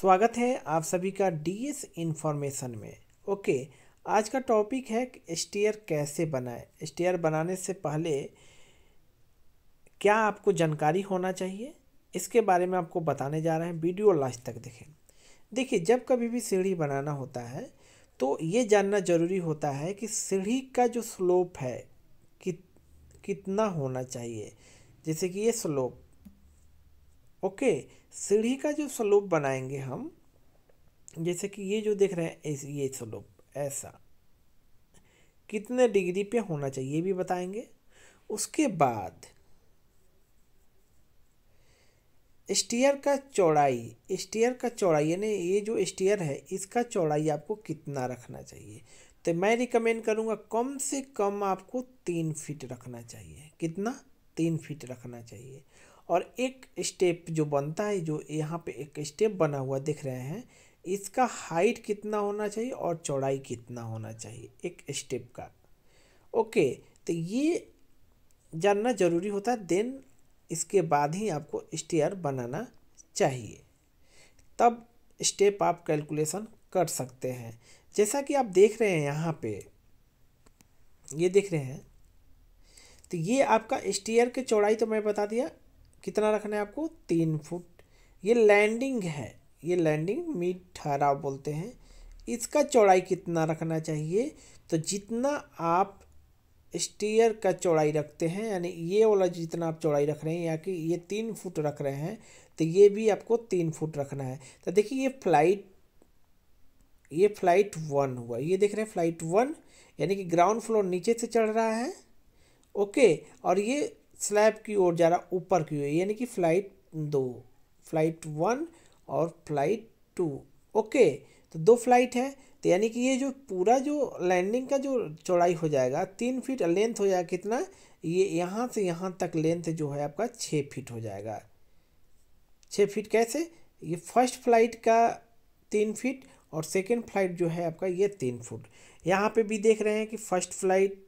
स्वागत है आप सभी का डी एस इन्फॉर्मेशन में ओके आज का टॉपिक है स्टेयर कैसे बनाए स्टेयर बनाने से पहले क्या आपको जानकारी होना चाहिए इसके बारे में आपको बताने जा रहे हैं वीडियो लास्ट तक देखें देखिए जब कभी भी सीढ़ी बनाना होता है तो ये जानना ज़रूरी होता है कि सीढ़ी का जो स्लोप है कि, कितना होना चाहिए जैसे कि ये स्लोप ओके सीढ़ी का जो स्लोप बनाएंगे हम जैसे कि ये जो देख रहे हैं इस ये स्लोप ऐसा कितने डिग्री पे होना चाहिए ये भी बताएंगे उसके बाद स्टीयर का चौड़ाई स्टीयर का चौड़ाई यानी ये जो स्टीयर है इसका चौड़ाई आपको कितना रखना चाहिए तो मैं रिकमेंड करूँगा कम से कम आपको तीन फीट रखना चाहिए कितना तीन फीट रखना चाहिए और एक स्टेप जो बनता है जो यहाँ पे एक स्टेप बना हुआ दिख रहे हैं इसका हाइट कितना होना चाहिए और चौड़ाई कितना होना चाहिए एक स्टेप का ओके तो ये जानना जरूरी होता है देन इसके बाद ही आपको स्टेयर बनाना चाहिए तब स्टेप आप कैलकुलेशन कर सकते हैं जैसा कि आप देख रहे हैं यहाँ पे ये देख रहे हैं तो ये आपका स्टेयर की चौड़ाई तो मैं बता दिया कितना रखना है आपको तीन फुट ये लैंडिंग है ये लैंडिंग मिड ठहराव बोलते हैं इसका चौड़ाई कितना रखना चाहिए तो जितना आप स्टीयर का चौड़ाई रखते हैं यानी ये वाला जितना आप चौड़ाई रख रहे हैं या कि ये तीन फुट रख रहे हैं तो ये भी आपको तीन फुट रखना है तो देखिए ये फ्लाइट ये फ्लाइट वन हुआ ये देख रहे हैं फ्लाइट वन यानी कि ग्राउंड फ्लोर नीचे से चढ़ रहा है ओके और ये स्लैब की ओर जा रहा ऊपर की ओर यानी कि फ्लाइट दो फ्लाइट वन और फ्लाइट टू ओके तो दो फ्लाइट है तो यानी कि ये जो पूरा जो लैंडिंग का जो चौड़ाई हो जाएगा तीन फीट लेंथ हो जाएगा कितना ये यहाँ से यहाँ तक लेंथ जो है आपका छः फीट हो जाएगा छः फीट कैसे ये फर्स्ट फ्लाइट का तीन फीट और सेकेंड फ्लाइट जो है आपका ये तीन फुट यहाँ पे भी देख रहे हैं कि फर्स्ट फ्लाइट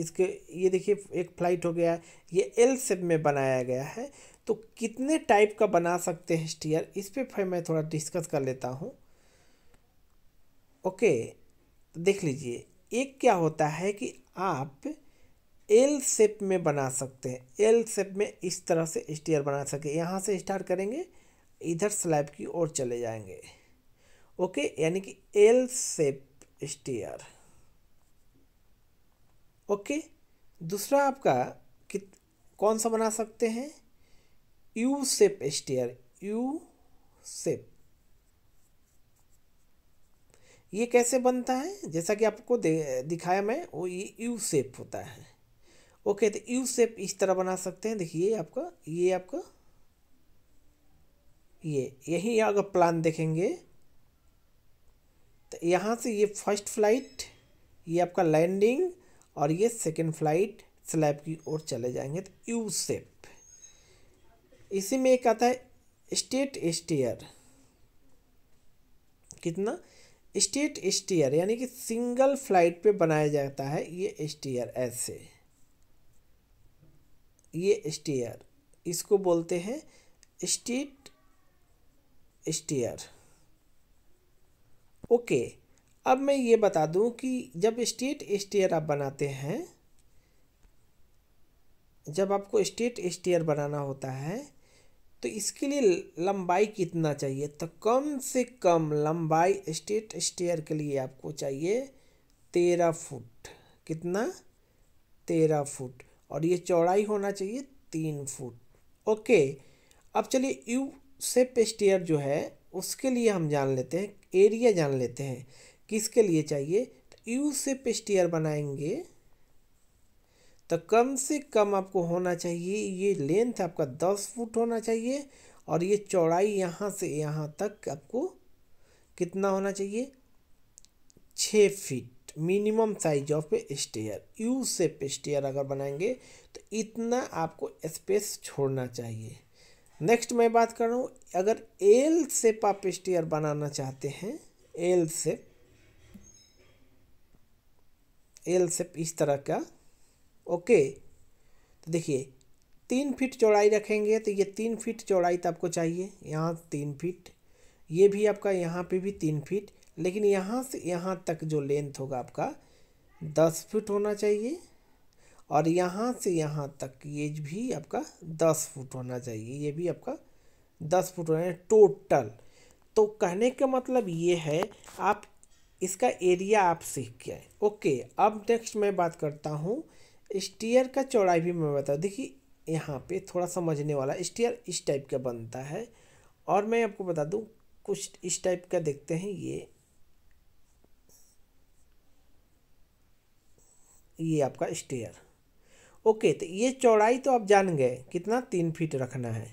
इसके ये देखिए एक फ्लाइट हो गया ये एल सेप में बनाया गया है तो कितने टाइप का बना सकते हैं स्टीयर इस पर फिर मैं थोड़ा डिस्कस कर लेता हूँ ओके तो देख लीजिए एक क्या होता है कि आप एल सेप में बना सकते हैं एल सेप में इस तरह से स्टीयर बना सके यहाँ से स्टार्ट करेंगे इधर स्लैब की ओर चले जाएंगे ओके यानी कि एल सेप स्टीयर ओके दूसरा आपका कित कौन सा बना सकते हैं U shape stair U shape ये कैसे बनता है जैसा कि आपको दिखाया मैं वो ये यू सेप होता है ओके तो यू सेप इस तरह बना सकते हैं देखिए आपका ये आपका ये यही अगर प्लान देखेंगे तो यहाँ से ये फर्स्ट फ्लाइट ये आपका लैंडिंग और ये सेकेंड फ्लाइट स्लैब की ओर चले जाएंगे तो यू सेप इसी में एक आता है स्टेट स्टेयर कितना स्टेट स्टेयर यानी कि सिंगल फ्लाइट पे बनाया जाता है ये स्टेयर ऐसे ये स्टेयर इसको बोलते हैं स्टेट स्टेयर ओके अब मैं ये बता दूं कि जब स्टेट स्टेयर आप बनाते हैं जब आपको स्टेट स्टेयर बनाना होता है तो इसके लिए लंबाई कितना चाहिए तो कम से कम लंबाई स्टेट स्टेयर के लिए आपको चाहिए तेरह फुट कितना तेरह फुट और ये चौड़ाई होना चाहिए तीन फुट ओके अब चलिए यू सेप स्टेयर जो है उसके लिए हम जान लेते हैं एरिया जान लेते हैं किसके लिए चाहिए तो यू से पेस्टियर बनाएंगे तो कम से कम आपको होना चाहिए ये लेंथ आपका दस फुट होना चाहिए और ये चौड़ाई यहाँ से यहाँ तक आपको कितना होना चाहिए छ feet minimum size of a stair U shape stair अगर बनाएंगे तो इतना आपको स्पेस छोड़ना चाहिए नेक्स्ट मैं बात कर रहा हूँ अगर एल सेप आप स्टेयर बनाना चाहते हैं एल सेप एल सेप इस तरह का ओके तो देखिए तीन फीट चौड़ाई रखेंगे तो ये तीन फीट चौड़ाई तो आपको चाहिए यहाँ तीन फीट ये भी आपका यहाँ पे भी तीन फीट लेकिन यहाँ से यहाँ तक जो लेंथ होगा आपका दस फीट होना चाहिए और यहाँ से यहाँ तक ये भी आपका दस फुट होना चाहिए ये भी आपका दस फुट होना टोटल तो कहने का मतलब ये है आप इसका एरिया आप सीख आए ओके अब नेक्स्ट मैं बात करता हूँ स्टीयर का चौड़ाई भी मैं बता देखिए यहाँ पे थोड़ा समझने वाला स्टीयर इस टाइप का बनता है और मैं आपको बता दूँ कुछ इस टाइप का देखते हैं ये ये आपका स्टेयर ओके तो ये चौड़ाई तो आप जान गए कितना तीन फीट रखना है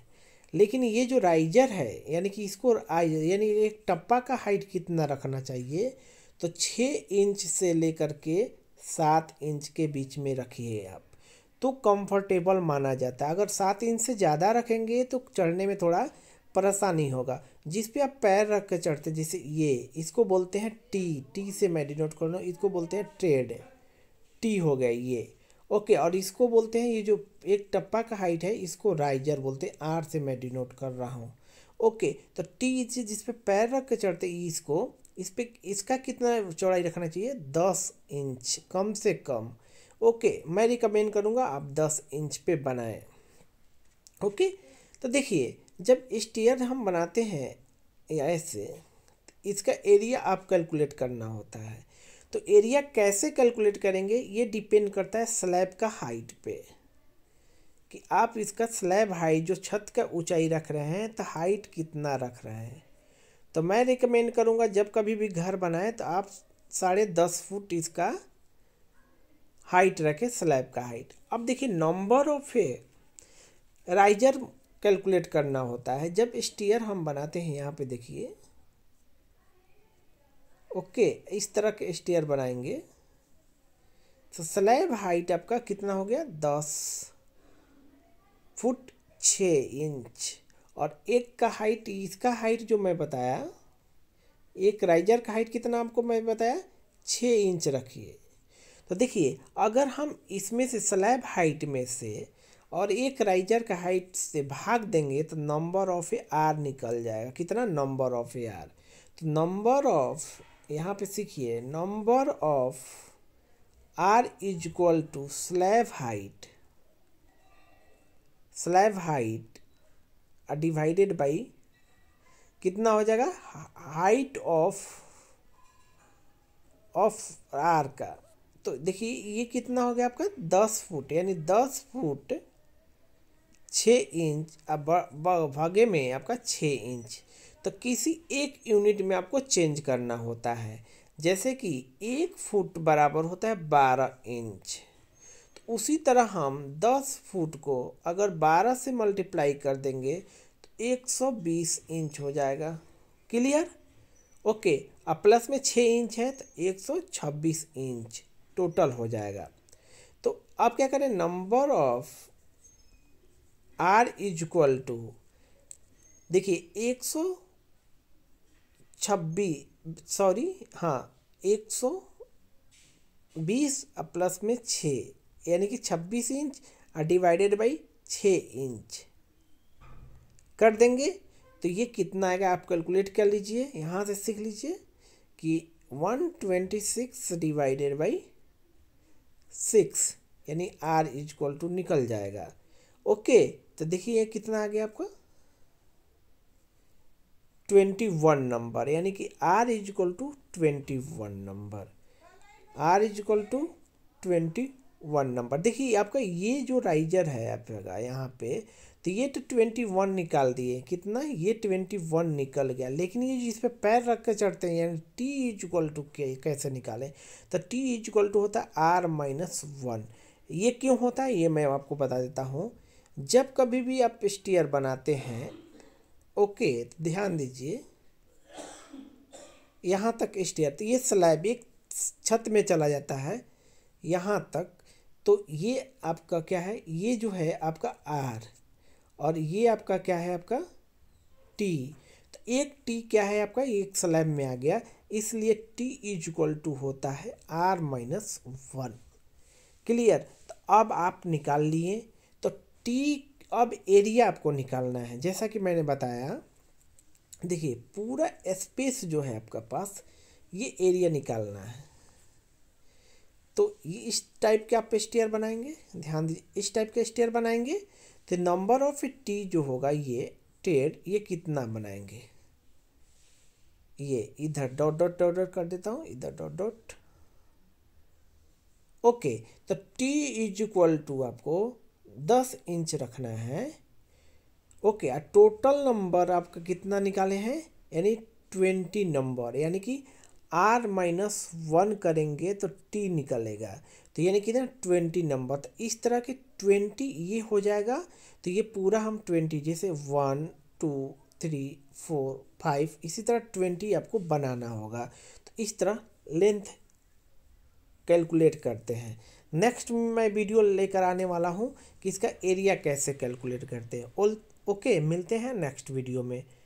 लेकिन ये जो राइजर है यानी कि इसको यानी एक टप्पा का हाइट कितना रखना चाहिए तो छः इंच से लेकर के सात इंच के बीच में रखिए आप तो कंफर्टेबल माना जाता है अगर सात इंच से ज़्यादा रखेंगे तो चढ़ने में थोड़ा परेशानी होगा जिस पे आप पैर रख कर चढ़ते जैसे ये इसको बोलते हैं टी टी से मैं डिनोट कर रहा इसको बोलते हैं ट्रेड टी हो गया ये ओके और इसको बोलते हैं ये जो एक टप्पा का हाइट है इसको राइजर बोलते हैं आर से मैं डिनोट कर रहा हूँ ओके तो टी जिस पे पैर रख कर चढ़ते इसको इस पर इसका कितना चौड़ाई रखना चाहिए दस इंच कम से कम ओके मैं रिकमेंड करूँगा आप दस इंच पे बनाएं ओके तो देखिए जब स्टेयर हम बनाते हैं ऐसे ऐसे इसका एरिया आप कैलकुलेट करना होता है तो एरिया कैसे कैलकुलेट करेंगे ये डिपेंड करता है स्लैब का हाइट पे कि आप इसका स्लैब हाइट जो छत का ऊंचाई रख रहे हैं तो हाइट कितना रख रहे हैं तो मैं रिकमेंड करूँगा जब कभी भी घर बनाएं तो आप साढ़े दस फुट इसका हाइट रखें स्लैब का हाइट अब देखिए number of a riser calculate करना होता है जब स्टीयर हम बनाते हैं यहाँ पे देखिए ओके इस तरह के स्टेयर बनाएंगे तो स्लैब हाइट आपका कितना हो गया दस फुट छ इंच और एक का हाइट इसका हाइट जो मैं बताया एक राइजर का हाइट कितना आपको मैं बताया छः इंच रखिए तो देखिए अगर हम इसमें से स्लैब हाइट में से और एक राइजर का हाइट से भाग देंगे तो नंबर ऑफ ए आर निकल जाएगा कितना नंबर ऑफ ए आर तो नंबर ऑफ यहाँ पे सीखिए number of R is equal to slab height slab height divided uh, by कितना हो जाएगा हाइट ऑफ ऑफ आर का तो देखिए ये कितना हो गया आपका दस फुट यानी दस फुट छ इंच अब भागे में आपका छः इंच तो किसी एक यूनिट में आपको चेंज करना होता है जैसे कि एक फुट बराबर होता है बारह इंच उसी तरह हम 10 फुट को अगर 12 से मल्टीप्लाई कर देंगे तो 120 इंच हो जाएगा क्लियर ओके अब प्लस में 6 इंच है तो 126 इंच टोटल हो जाएगा तो आप क्या करें number of R is equal to देखिए 126 सॉरी हाँ 120 प्लस में छः यानी कि छब्बीस इंच डिवाइडेड बाई छः इंच कर देंगे तो ये कितना आएगा आप कैलकुलेट कर लीजिए यहाँ से सीख लीजिए कि one twenty six divided by six यानी आर इज इक्वल टू निकल जाएगा ओके तो देखिए ये कितना आ गया आपका ट्वेंटी वन नंबर यानी कि R is equal to twenty one number R is equal to twenty one number देखिए आपका ये जो राइजर है आपका यहाँ पे तो ये तो ट्वेंटी वन निकाल दिए कितना ये ट्वेंटी वन निकल गया लेकिन ये जिस पे पैर रख कर चढ़ते हैं यानी टी इजक्ल टू के कैसे निकालें तो टी इजक्ल टू होता है आर माइनस वन ये क्यों होता है ये मैं आपको बता देता हूँ जब कभी भी आप स्टीयर बनाते हैं ओके तो ध्यान दीजिए यहाँ तक स्टीयर तो ये स्लैब एक छत में चला जाता है यहाँ तक तो ये आपका क्या है ये जो है आपका आर और ये आपका क्या है आपका टी तो एक टी क्या है आपका एक स्लैब में आ गया इसलिए टी इज इक्वल टू होता है आर माइनस वन क्लियर तो अब आप निकाल लिए तो टी अब एरिया आपको निकालना है जैसा कि मैंने बताया देखिए पूरा स्पेस जो है आपका पास ये एरिया निकालना है तो इस टाइप के आप स्टेयर बनाएंगे ध्यान दीजिए इस टाइप के स्टेयर बनाएंगे तो नंबर ऑफ टी जो होगा ये टेड e ये कितना बनाएंगे ये इधर डॉट डॉट डॉट डॉट कर देता हूँ इधर डॉट डॉट ओके तो टी इज इक्वल टू आपको दस इंच रखना है ओके okay, टोटल नंबर आपका कितना निकाले हैं यानी ट्वेंटी नंबर यानी कि आर माइनस वन करेंगे तो टी निकलेगा तो यानी कितना ट्वेंटी नंबर तो इस तरह के ट्वेंटी ये हो जाएगा तो ये पूरा हम ट्वेंटी जैसे one two three four five इसी तरह ट्वेंटी आपको बनाना होगा तो इस तरह लेंथ कैलकुलेट करते हैं नेक्स्ट मैं वीडियो लेकर आने वाला हूँ कि इसका एरिया कैसे कैलकुलेट करते हैं ओके मिलते हैं नेक्स्ट वीडियो में